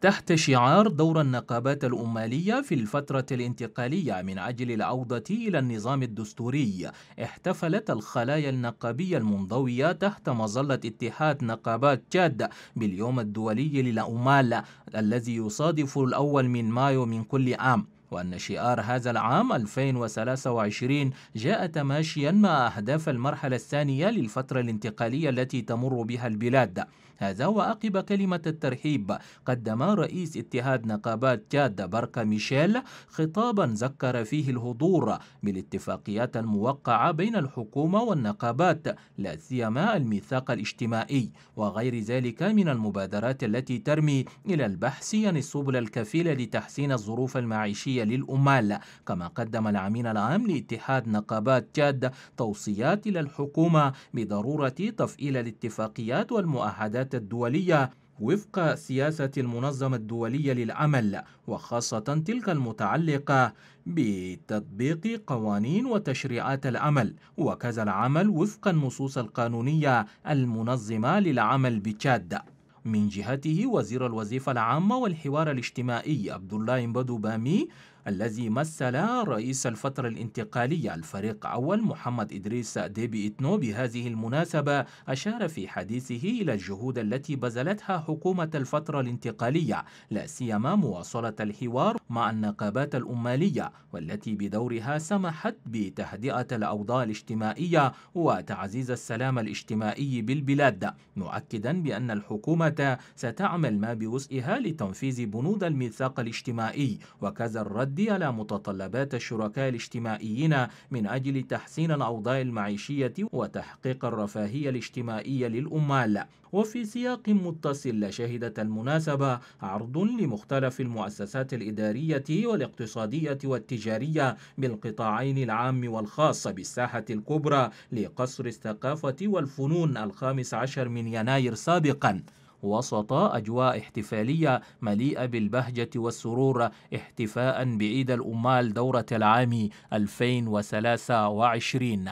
تحت شعار دور النقابات الأمالية في الفترة الانتقالية من أجل العودة إلى النظام الدستوري احتفلت الخلايا النقابية المنضوية تحت مظلة اتحاد نقابات تشاد باليوم الدولي للأمال الذي يصادف الأول من مايو من كل عام وأن شعار هذا العام 2023 جاء تماشيا مع أهداف المرحلة الثانية للفترة الانتقالية التي تمر بها البلاد هذا وعقب كلمة الترحيب قدم رئيس اتحاد نقابات جاد بركا ميشيل خطابا ذكر فيه الهضور بالاتفاقيات الموقعة بين الحكومة والنقابات لا سيما الميثاق الاجتماعي وغير ذلك من المبادرات التي ترمي إلى البحث عن السبل الكفيلة لتحسين الظروف المعيشية الرئاسية للأمال كما قدم العميل العام لاتحاد نقابات تشاد توصيات إلى الحكومة بضرورة تفعيل الاتفاقيات والمؤهدات الدولية وفق سياسة المنظمة الدولية للعمل وخاصة تلك المتعلقة بتطبيق قوانين وتشريعات العمل وكذا العمل وفق النصوص القانونية المنظمة للعمل بتشاد من جهته وزير الوظيفة العامة والحوار الاجتماعي عبد الله بامي الذي مثل رئيس الفترة الانتقالية الفريق أول محمد إدريس ديبي إتنو بهذه المناسبة أشار في حديثه إلى الجهود التي بذلتها حكومة الفترة الانتقالية لا سيما مواصلة الحوار مع النقابات الأمالية والتي بدورها سمحت بتهدئة الأوضاع الاجتماعية وتعزيز السلام الاجتماعي بالبلاد مؤكدا بأن الحكومة ستعمل ما بوسعها لتنفيذ بنود الميثاق الاجتماعي وكذا الرد إلى متطلبات الشركاء الاجتماعيين من أجل تحسين الأوضاع المعيشية وتحقيق الرفاهية الاجتماعية للأمال وفي سياق متصل شهدت المناسبة عرض لمختلف المؤسسات الإدارية والاقتصادية والتجارية بالقطاعين العام والخاص بالساحة الكبرى لقصر الثقافة والفنون الخامس عشر من يناير سابقاً وسط أجواء احتفالية مليئة بالبهجة والسرور احتفاء بعيد الأمال دورة العام 2023